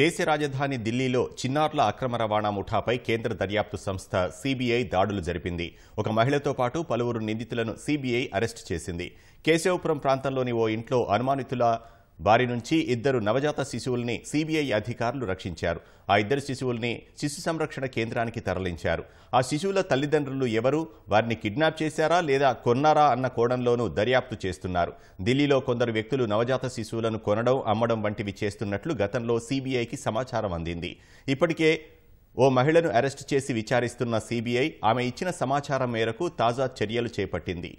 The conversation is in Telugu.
దేశ రాజధాని ఢిల్లీలో చిన్నార్ల అక్రమ రవాణా ముఠాపై కేంద్ర దర్యాప్తు సంస్థ సీబీఐ దాడులు జరిపింది ఒక మహిళతో పాటు పలువురు నిందితులను సీబీఐ అరెస్టు చేసింది కేశవపురం ప్రాంతంలోని ఓ ఇంట్లో అనుమానితుల వారి నుంచి ఇద్దరు నవజాత శిశువుల్ని సిబిఐ అధికారులు రక్షించారు ఆ ఇద్దరు శిశువుల్ని శిశు సంరక్షణ కేంద్రానికి తరలించారు ఆ శిశువుల తల్లిదండ్రులు ఎవరు వారిని కిడ్నాప్ చేశారా లేదా కొన్నారా అన్న కోణంలోనూ దర్యాప్తు చేస్తున్నారు ఢిల్లీలో కొందరు వ్యక్తులు నవజాత శిశువులను కొనడం అమ్మడం వంటివి చేస్తున్నట్లు గతంలో సిబిఐకి సమాచారం అందింది ఇప్పటికే ఓ మహిళను అరెస్టు చేసి విచారిస్తున్న సిబిఐ ఆమె ఇచ్చిన సమాచారం మేరకు తాజా చర్యలు చేపట్టింది